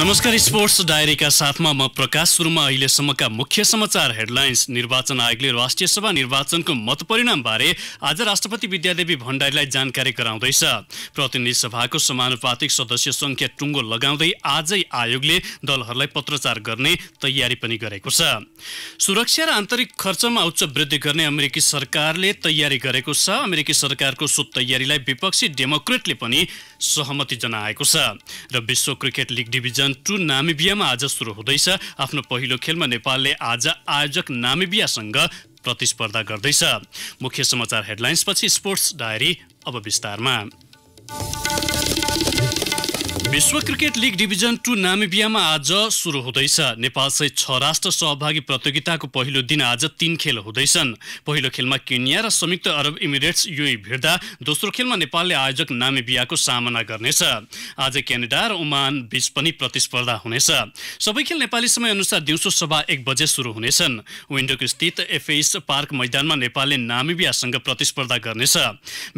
नमस्कार स्पोर्ट्स डायरीका साथमा म प्रकाश सुरुमा अहिलेसम्मका मुख्य समाचार हेडलाइन्स निर्वाचन आयोगले राष्ट्रिय सभा निर्वाचनको बारे आज राष्ट्रपति विद्यादेवी भण्डारीलाई जानकारी गराउँदैछ प्रतिनिधि सभाको समानुपातिक सदस्य संख्या टुङ्गो लगाउँदै आजै आयोगले दलहरूलाई पत्रचार गर्ने तयारी पनि गरेको छ सुरक्षा र आन्तरिक खर्चमा उच्च वृद्धि गर्ने अमेरिकी सरकारले तयारी गरेको छ अमेरिकी सरकारको सो तयारीलाई विपक्षी डेमोक्रेटले पनि सहमति जनाएको छ र विश्व क्रिकेट लिग डिभिजन टू नामिबियामा आज सुरु हुँदैछ आफ्नो पहिलो खेलमा नेपालले आज आयोजक नामिबियासँग प्रतिस्पर्धा गर्दैछ मुख्य समाचार हेडलाइन्सपछि स्पोर्ट्स डायरी अब विस्तारमा विश्व क्रिकेट लिग डिभिजन टू नामिबियामा आज सुरु हुँदैछ नेपाल सहित छ राष्ट्र सहभागी प्रतियोगिताको पहिलो दिन आज तीन खेल हुँदैछन् पहिलो खेलमा केनिया र संयुक्त अरब इमिरेट्स युई भिड्दा दोस्रो खेलमा नेपालले आयोजक नामिबियाको सामना गर्नेछ आज क्यानेडा र ओमान बीच पनि प्रतिस्पर्धा हुनेछ सबै खेल नेपाली समयअनुसार दिउँसो सभा एक बजे सुरु हुनेछन् विन्डोक स्थित एफएस पार्क मैदानमा नेपालले नामिबियासँग प्रतिस्पर्धा गर्नेछ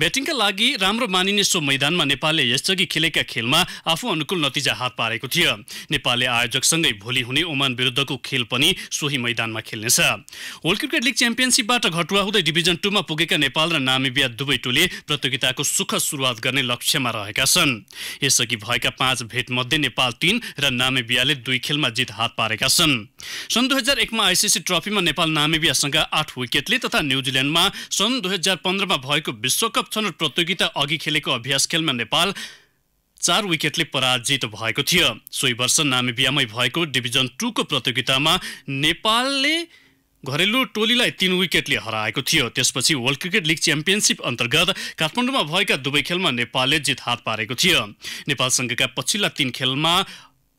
ब्याटिङका लागि राम्रो मानिने सो मैदानमा नेपालले यसअघि खेलेका खेलमा आफू अनुकूल नतिजा हात पारेको थियो नेपालले आयोजकसँगै भोलि हुने ओमान विरुद्धको खेल पनि सोही मैदानमा खेल्नेछ वर्ल्ड क्रिकेट लिग च्याम्पियनसिपबाट घटुवा हुँदै डिभिजन टूमा पुगेका नेपाल र नामिबिया दुवै टोली प्रतियोगिताको सुख सुरुवात गर्ने लक्ष्यमा रहेका छन् यसअघि भएका पाँच भेटमध्ये नेपाल तीन र नामिबियाले दुई खेलमा जित हात पारेका छन् सन् दुई हजार एकमा आइसिसी ट्रफीमा नेपाल नामिबियासँग आठ विकेटले तथा न्युजिल्यान्डमा सन् दुई हजार पन्ध्रमा भएको विश्वकप छनौट प्रतियोगिता अघि खेलेको अभ्यास खेलमा नेपाल चार विकेटले पराजित भएको थियो सोही वर्ष नामिबियामै भएको डिभिजन टूको प्रतियोगितामा नेपालले घरेलु टोलीलाई तीन विकेटले हराएको थियो त्यसपछि वर्ल्ड क्रिकेट लिग च्याम्पियनसिप अन्तर्गत काठमाडौँमा भएका दुवै खेलमा नेपालले जित हात पारेको थियो नेपाल संघका पछिल्ला तीन खेलमा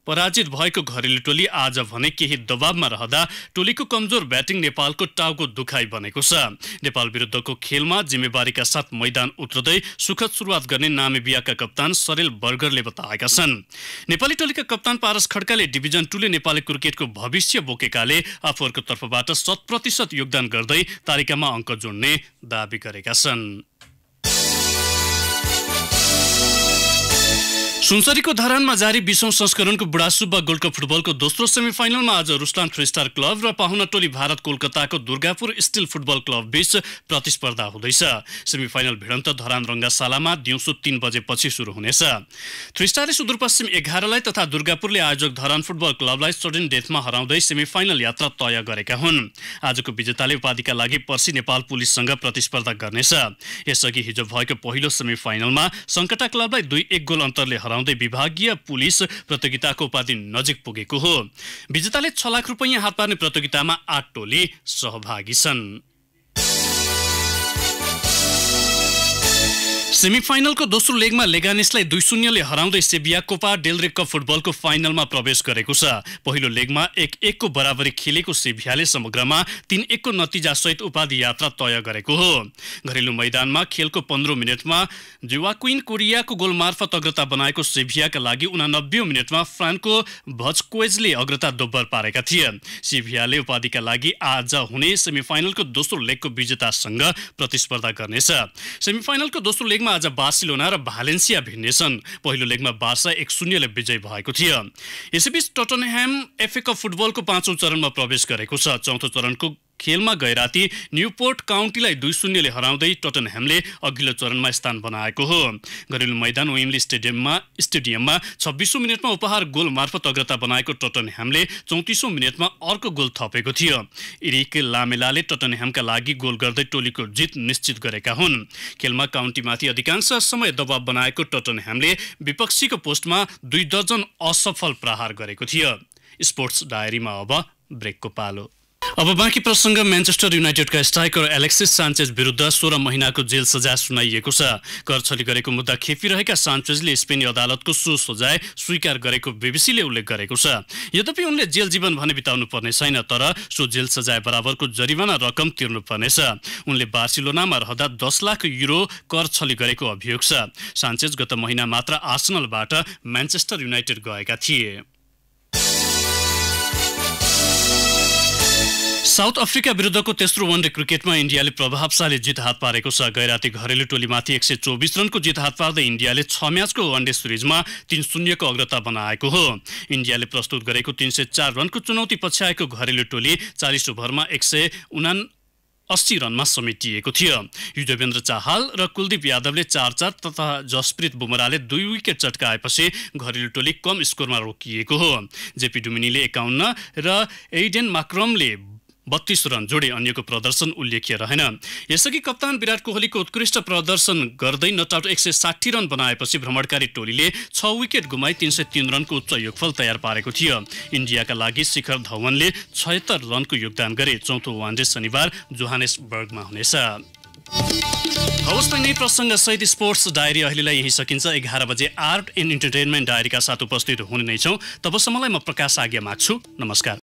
पराजित भएको घरेलु टोली आज भने केही दबावमा रहदा टोलीको कमजोर ब्याटिङ नेपालको टाउको दुखाइ बनेको छ नेपाल विरुद्धको खेलमा जिम्मेवारीका साथ मैदान उत्रदै सुखद सुरुवात गर्ने नामेबियाका कप्तान सरेल बर्गरले बताएका छन् नेपाली टोलीका कप्तान पारस खड्काले डिभिजन टूले नेपाली क्रिकेटको भविष्य बोकेकाले आफूहरूको तर्फबाट शत योगदान गर्दै तालिकामा अङ्क जोड्ने दावी गरेका छन् सुनसरीको धरानमा जारी बिसौँ संस्करणको सुब्बा गोल्ड कप फुटबलको दोस्रो सेमिफाइनलमा आज रुस्तान थ्री स्टार क्लब र पाहुना टोली भारत कोलकाताको दुर्गापुर स्टिल फुटबल क्लब बीच प्रतिस्पर्धा हुँदैछ सेमी फाइनल भिडन्त धरान रङ्गाशालामा दिउँसो तीन बजेपछि सुरु हुनेछ थ्री स्टारले सुदूरपश्चिम एघारलाई तथा दुर्गापुरले आयोजक धरान फुटबल क्लबलाई सडन डेथमा हराउँदै सेमिफाइनल यात्रा तय गरेका हुन् आजको विजेताले उपाधिका लागि पर्सि नेपाल पुलिससँग प्रतिस्पर्धा गर्नेछ यसअघि हिजो भएको पहिलो सेमिफाइनलमा सङ्कटा क्लबलाई दुई एक गोल अन्तरले हराउ जनाउँदै विभागीय पुलिस प्रतियोगिताको उपाधि नजिक पुगेको हो विजेताले छ लाख रुपैयाँ हात पार्ने प्रतियोगितामा आठ टोली सहभागी छन् सेमिफाइनलको दोस्रो लेगमा लेगानेसलाई दुई शून्यले हराउँदै कोपा डेलरे कप फुटबलको फाइनलमा प्रवेश गरेको छ पहिलो लेगमा एक एकको बराबरी खेलेको सेभियाले समग्रमा तीन एकको नतिजासहित उपाधि यात्रा तय गरेको हो घरेलु मैदानमा खेलको पन्ध्र मिनटमा जुवाक्विन कोरियाको गोल मार्फत अग्रता बनाएको सेभियाका लागि उनानब्बे मिनटमा फ्रान्सको भजक्वेजले अग्रता दोब्बर पारेका थिए सेभियाले उपाधिका लागि आज हुने सेमिफाइनलको दोस्रो लेगको विजेतासँग प्रतिस्पर्धा गर्नेछ सेमिफाइनलको दोस्रो लेगमा आज बार्सिलोना र भालेन्सिया भिन्नेछन् पहिलो लेगमा बार्सा एक शून्यले विजय भएको थियो यसैबीच टटनह्याम एफए फुटबलको पाँचौँ चरणमा प्रवेश गरेको छ चौथो चरणको खेलमा गए न्यू न्युपोर्ट काउन्टीलाई दुई शून्यले हराउँदै टटनह्यामले अघिल्लो चरणमा स्थान बनाएको हो घरेलु मैदान वेम्ली स्टेडियममा स्टेडियममा छब्बिसौँ मिनटमा उपहार गोल मार्फत अग्रता बनाएको टटनह्यामले चौतिसौँ मिनटमा अर्को गोल थपेको थियो इरिक लामेलाले टटनह्यामका लागि गोल गर्दै टोलीको जित निश्चित गरेका हुन् खेलमा काउन्टीमाथि अधिकांश समय दबाव बनाएको टटनह्यामले विपक्षीको पोस्टमा दुई दर्जन असफल प्रहार गरेको थियो स्पोर्ट्स डायरीमा अब ब्रेकको पालो अब बाँकी प्रसङ्ग म्यान्चेस्टर युनाइटेडका स्ट्राइकर एलेक्सिस सान्चेज विरुद्ध सोह्र महिनाको जेल सजाय सुनाइएको छ करछली गरेको मुद्दा खेपिरहेका सान्चेजले स्पेनी अदालतको सो सजाय स्वीकार गरेको बिबिसीले उल्लेख गरेको छ यद्यपि उनले जेल जीवन भने बिताउनु पर्ने छैन तर सो जेल सजाय बराबरको जरिवाना रकम तिर्नुपर्नेछ उनले बार्सिलोनामा रहदा दस लाख युरो कर छली गरेको अभियोग छ सान्चेज गत महिना मात्र आर्सनलबाट म्यान्चेस्टर युनाइटेड गएका थिए साउथ अफ्रिका विरुद्धको तेस्रो वनडे क्रिकेटमा इन्डियाले प्रभावशाली जित हात पारेको छ गैराती घरेलु टोलीमाथि एक सय चौबिस रनको जित हात पार्दै इन्डियाले छ म्याचको वनडे सिरिजमा तीन शून्यको अग्रता बनाएको हो इन्डियाले प्रस्तुत गरेको तीन सय चार रनको चुनौती पछ्याएको घरेलु टोली चालिस ओभरमा एक सय उना अस्सी रनमा समेटिएको थियो युजवेन्द्र चाहाल र कुलदीप यादवले चार चार तथा जसप्रीत बुमराले दुई विकेट चटकाएपछि घरेलु टोली कम स्कोरमा रोकिएको हो जेपी डुमिनीले एकाउन्न र एडेन माक्रमले बत्तीस रन जोडे अन्यको प्रदर्शन उल्लेख्य रहेन यसअघि कप्तान विराट कोहलीको उत्कृष्ट प्रदर्शन गर्दै नटआउट एक सय साठी रन बनाएपछि भ्रमणकारी टोलीले छ विकेट गुमाई तिन सय तिन रनको उच्च योगफल तयार पारेको थियो इन्डियाका लागि शिखर धवनले छयत्तर रनको योगदान गरे चौथो वानडे शनिबार जोहानेसबर्गमा हुनेछ हवस् त यिनै प्रसङ्गसहित स्पोर्ट्स डायरी अहिलेलाई यहीँ सकिन्छ एघार बजे आर्ट एन्ड इन्टरटेनमेन्ट डायरीका साथ उपस्थित हुने नै छौँ तबसम्मलाई म प्रकाश आज्ञा माग्छु नमस्कार